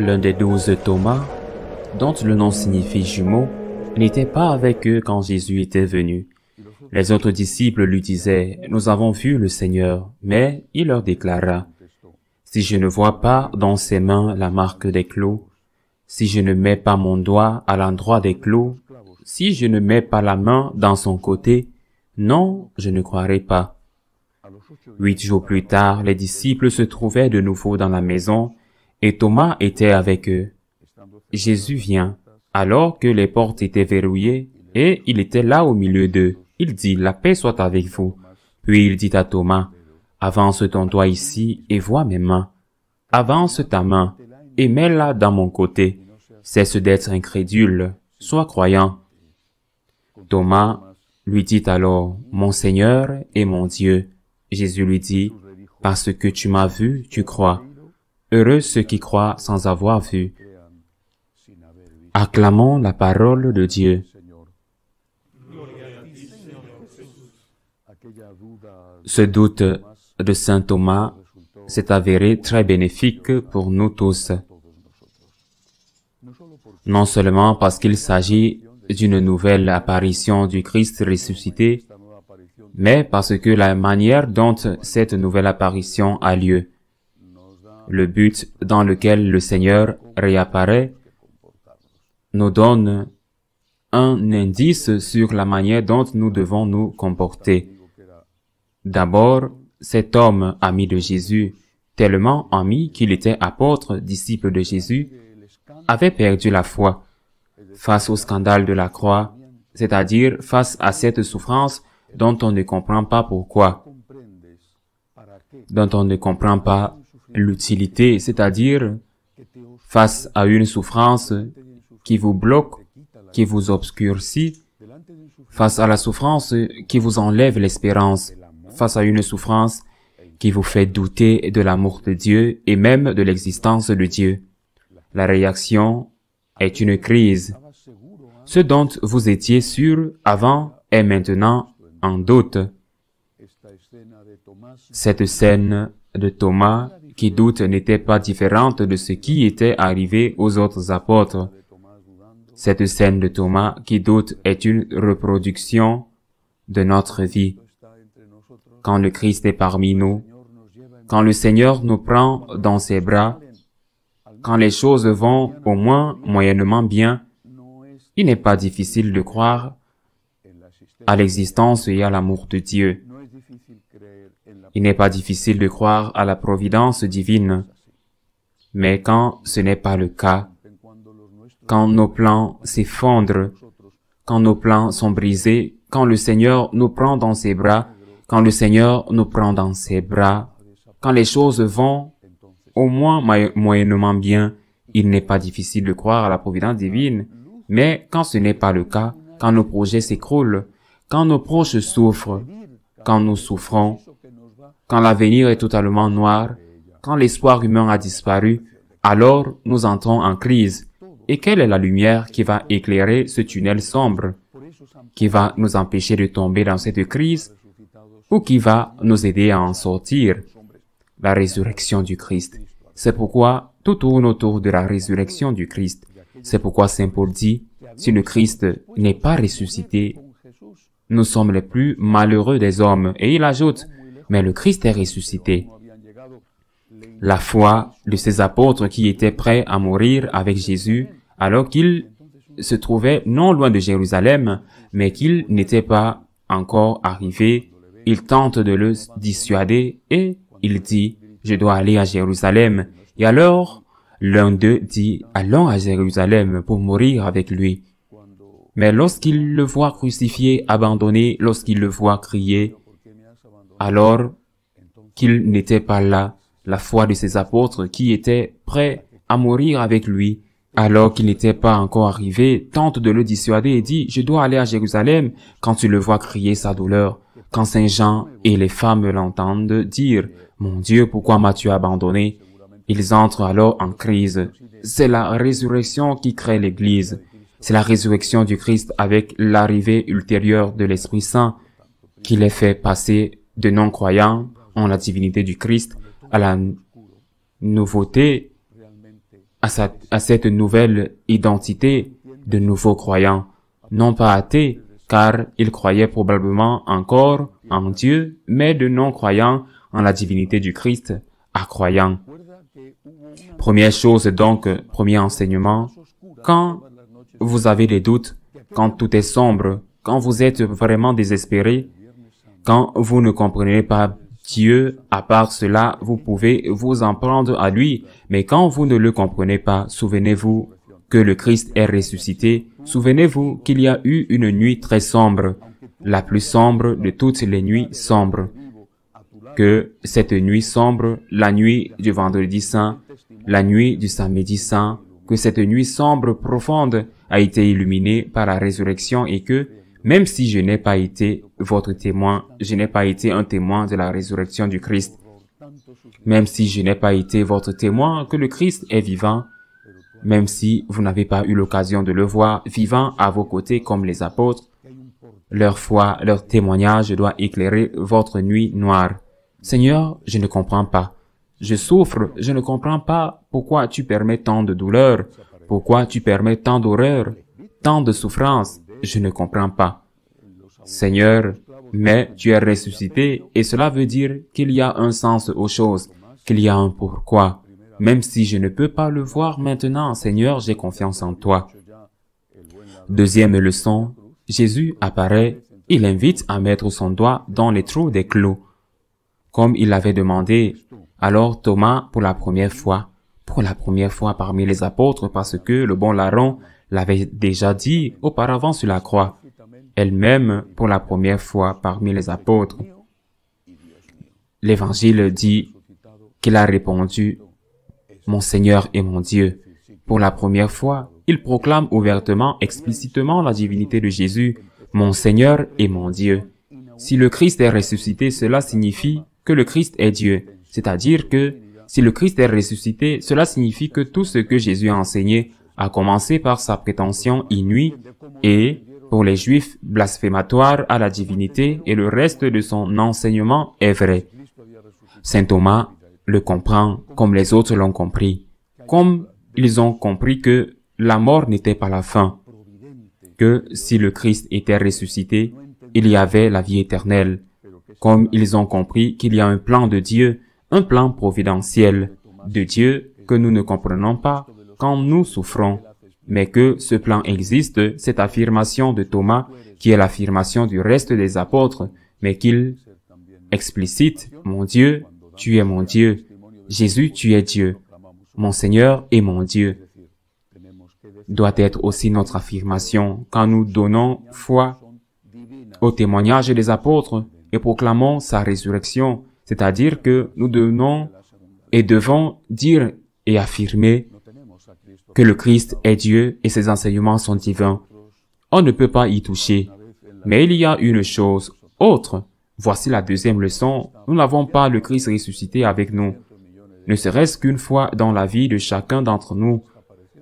L'un des douze Thomas, dont le nom signifie jumeau, n'était pas avec eux quand Jésus était venu. Les autres disciples lui disaient, Nous avons vu le Seigneur, mais il leur déclara, Si je ne vois pas dans ses mains la marque des clous, si je ne mets pas mon doigt à l'endroit des clous, si je ne mets pas la main dans son côté, non, je ne croirai pas. Huit jours plus tard, les disciples se trouvaient de nouveau dans la maison et Thomas était avec eux. Jésus vient, alors que les portes étaient verrouillées, et il était là au milieu d'eux. Il dit, la paix soit avec vous. Puis il dit à Thomas, avance ton doigt ici et vois mes mains. Avance ta main et mets-la dans mon côté. Cesse d'être incrédule, sois croyant. Thomas lui dit alors, Mon Seigneur et mon Dieu. Jésus lui dit, Parce que tu m'as vu, tu crois. Heureux ceux qui croient sans avoir vu. Acclamons la parole de Dieu. Ce doute de Saint Thomas s'est avéré très bénéfique pour nous tous. Non seulement parce qu'il s'agit d'une nouvelle apparition du Christ ressuscité, mais parce que la manière dont cette nouvelle apparition a lieu, le but dans lequel le Seigneur réapparaît, nous donne un indice sur la manière dont nous devons nous comporter. D'abord, cet homme ami de Jésus, tellement ami qu'il était apôtre, disciple de Jésus, avait perdu la foi face au scandale de la croix, c'est-à-dire face à cette souffrance dont on ne comprend pas pourquoi, dont on ne comprend pas l'utilité, c'est-à-dire face à une souffrance qui vous bloque, qui vous obscurcit, face à la souffrance qui vous enlève l'espérance, face à une souffrance qui vous fait douter de l'amour de Dieu et même de l'existence de Dieu. La réaction est une crise. Ce dont vous étiez sûr avant est maintenant en doute. Cette scène de Thomas qui doute n'était pas différente de ce qui était arrivé aux autres apôtres. Cette scène de Thomas qui doute est une reproduction de notre vie quand le Christ est parmi nous, quand le Seigneur nous prend dans ses bras, quand les choses vont au moins moyennement bien, il n'est pas difficile de croire à l'existence et à l'amour de Dieu. Il n'est pas difficile de croire à la providence divine. Mais quand ce n'est pas le cas, quand nos plans s'effondrent, quand nos plans sont brisés, quand le Seigneur nous prend dans ses bras quand le Seigneur nous prend dans ses bras, quand les choses vont au moins moyennement bien, il n'est pas difficile de croire à la providence divine. Mais quand ce n'est pas le cas, quand nos projets s'écroulent, quand nos proches souffrent, quand nous souffrons, quand l'avenir est totalement noir, quand l'espoir humain a disparu, alors nous entrons en crise. Et quelle est la lumière qui va éclairer ce tunnel sombre, qui va nous empêcher de tomber dans cette crise ou qui va nous aider à en sortir. La résurrection du Christ. C'est pourquoi tout tourne autour de la résurrection du Christ. C'est pourquoi Saint Paul dit, si le Christ n'est pas ressuscité, nous sommes les plus malheureux des hommes. Et il ajoute, mais le Christ est ressuscité. La foi de ses apôtres qui étaient prêts à mourir avec Jésus alors qu'ils se trouvaient non loin de Jérusalem, mais qu'ils n'étaient pas encore arrivés il tente de le dissuader et il dit, je dois aller à Jérusalem. Et alors, l'un d'eux dit, allons à Jérusalem pour mourir avec lui. Mais lorsqu'il le voit crucifié, abandonné, lorsqu'il le voit crier, alors qu'il n'était pas là, la foi de ses apôtres qui étaient prêts à mourir avec lui, alors qu'il n'était pas encore arrivé, tente de le dissuader et dit, je dois aller à Jérusalem quand tu le vois crier sa douleur. Quand Saint Jean et les femmes l'entendent dire, Mon Dieu, pourquoi m'as-tu abandonné Ils entrent alors en crise. C'est la résurrection qui crée l'Église. C'est la résurrection du Christ avec l'arrivée ultérieure de l'Esprit Saint qui les fait passer de non-croyants en la divinité du Christ à la nouveauté, à, cette nouvelle identité de nouveaux croyants, non pas athées, car il croyait probablement encore en Dieu, mais de non croyant en la divinité du Christ à croyant. Première chose donc, premier enseignement, quand vous avez des doutes, quand tout est sombre, quand vous êtes vraiment désespéré, quand vous ne comprenez pas Dieu, à part cela, vous pouvez vous en prendre à lui, mais quand vous ne le comprenez pas, souvenez-vous que le Christ est ressuscité, souvenez-vous qu'il y a eu une nuit très sombre, la plus sombre de toutes les nuits sombres. Que cette nuit sombre, la nuit du vendredi saint, la nuit du samedi saint, que cette nuit sombre profonde a été illuminée par la résurrection et que, même si je n'ai pas été votre témoin, je n'ai pas été un témoin de la résurrection du Christ, même si je n'ai pas été votre témoin que le Christ est vivant, même si vous n'avez pas eu l'occasion de le voir vivant à vos côtés comme les apôtres, leur foi, leur témoignage doit éclairer votre nuit noire. Seigneur, je ne comprends pas. Je souffre, je ne comprends pas pourquoi tu permets tant de douleurs, pourquoi tu permets tant d'horreurs, tant de souffrances, je ne comprends pas. Seigneur, mais tu es ressuscité et cela veut dire qu'il y a un sens aux choses, qu'il y a un pourquoi. Même si je ne peux pas le voir maintenant, Seigneur, j'ai confiance en toi. Deuxième leçon, Jésus apparaît, il invite à mettre son doigt dans les trous des clous, comme il l'avait demandé alors Thomas pour la première fois, pour la première fois parmi les apôtres parce que le bon larron l'avait déjà dit auparavant sur la croix, elle-même pour la première fois parmi les apôtres. L'évangile dit qu'il a répondu mon Seigneur et mon Dieu. Pour la première fois, il proclame ouvertement, explicitement la divinité de Jésus, mon Seigneur et mon Dieu. Si le Christ est ressuscité, cela signifie que le Christ est Dieu, c'est-à-dire que si le Christ est ressuscité, cela signifie que tout ce que Jésus a enseigné, a commencé par sa prétention inuit et, pour les Juifs, blasphématoire à la divinité et le reste de son enseignement est vrai. Saint Thomas le comprend comme les autres l'ont compris, comme ils ont compris que la mort n'était pas la fin, que si le Christ était ressuscité, il y avait la vie éternelle, comme ils ont compris qu'il y a un plan de Dieu, un plan providentiel de Dieu que nous ne comprenons pas quand nous souffrons, mais que ce plan existe, cette affirmation de Thomas, qui est l'affirmation du reste des apôtres, mais qu'il explicite, mon Dieu, tu es mon Dieu. Jésus, tu es Dieu. Mon Seigneur est mon Dieu. Doit être aussi notre affirmation quand nous donnons foi au témoignage des apôtres et proclamons sa résurrection, c'est-à-dire que nous donnons et devons dire et affirmer que le Christ est Dieu et ses enseignements sont divins. On ne peut pas y toucher. Mais il y a une chose autre Voici la deuxième leçon. Nous n'avons pas le Christ ressuscité avec nous. Ne serait-ce qu'une fois dans la vie de chacun d'entre nous,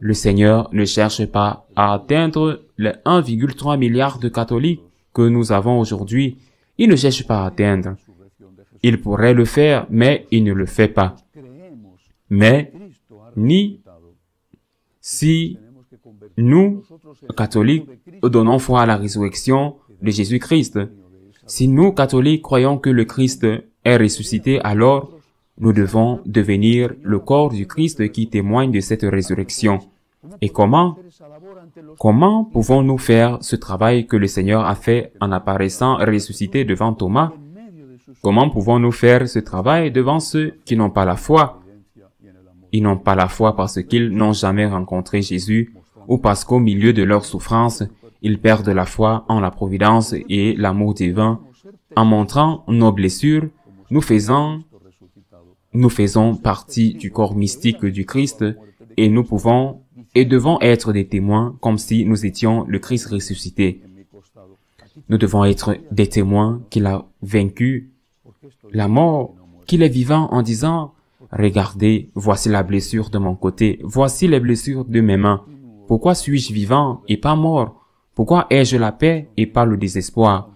le Seigneur ne cherche pas à atteindre les 1,3 milliard de catholiques que nous avons aujourd'hui. Il ne cherche pas à atteindre. Il pourrait le faire, mais il ne le fait pas. Mais, ni si nous, catholiques, donnons foi à la résurrection de Jésus-Christ, si nous, catholiques, croyons que le Christ est ressuscité, alors nous devons devenir le corps du Christ qui témoigne de cette résurrection. Et comment Comment pouvons-nous faire ce travail que le Seigneur a fait en apparaissant ressuscité devant Thomas Comment pouvons-nous faire ce travail devant ceux qui n'ont pas la foi Ils n'ont pas la foi parce qu'ils n'ont jamais rencontré Jésus ou parce qu'au milieu de leur souffrance, ils perdent la foi en la providence et l'amour divin en montrant nos blessures, nous faisons, nous faisons partie du corps mystique du Christ et nous pouvons et devons être des témoins comme si nous étions le Christ ressuscité. Nous devons être des témoins qu'il a vaincu la mort, qu'il est vivant en disant, regardez, voici la blessure de mon côté, voici les blessures de mes mains. Pourquoi suis-je vivant et pas mort? Pourquoi ai-je la paix et pas le désespoir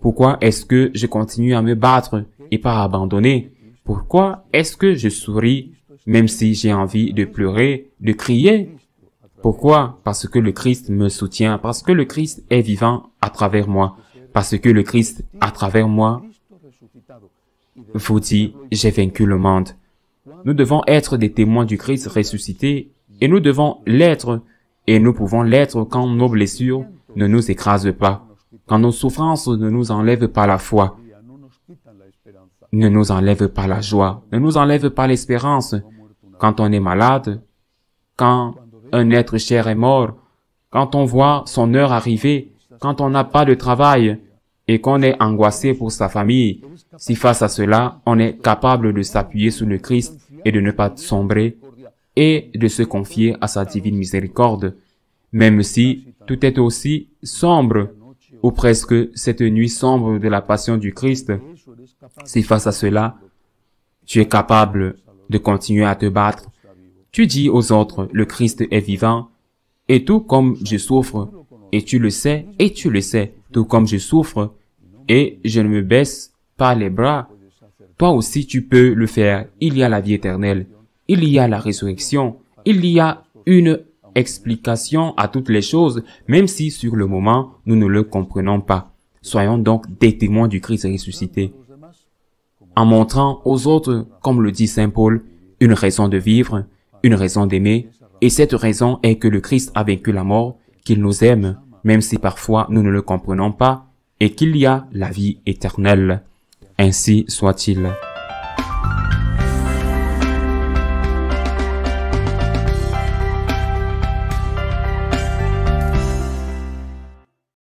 Pourquoi est-ce que je continue à me battre et pas à abandonner Pourquoi est-ce que je souris même si j'ai envie de pleurer, de crier Pourquoi Parce que le Christ me soutient, parce que le Christ est vivant à travers moi, parce que le Christ à travers moi vous dit, j'ai vaincu le monde. Nous devons être des témoins du Christ ressuscité et nous devons l'être et nous pouvons l'être quand nos blessures ne nous écrase pas, quand nos souffrances ne nous enlèvent pas la foi, ne nous enlèvent pas la joie, ne nous enlèvent pas l'espérance. Quand on est malade, quand un être cher est mort, quand on voit son heure arriver, quand on n'a pas de travail et qu'on est angoissé pour sa famille, si face à cela, on est capable de s'appuyer sur le Christ et de ne pas sombrer et de se confier à sa divine miséricorde, même si tout est aussi sombre, ou presque cette nuit sombre de la passion du Christ. Si face à cela, tu es capable de continuer à te battre, tu dis aux autres, le Christ est vivant, et tout comme je souffre, et tu le sais, et tu le sais, tout comme je souffre, et je ne me baisse pas les bras. Toi aussi, tu peux le faire. Il y a la vie éternelle. Il y a la résurrection. Il y a une explication à toutes les choses, même si sur le moment, nous ne le comprenons pas. Soyons donc des témoins du Christ ressuscité. En montrant aux autres, comme le dit Saint Paul, une raison de vivre, une raison d'aimer, et cette raison est que le Christ a vaincu la mort, qu'il nous aime, même si parfois nous ne le comprenons pas, et qu'il y a la vie éternelle. Ainsi soit-il.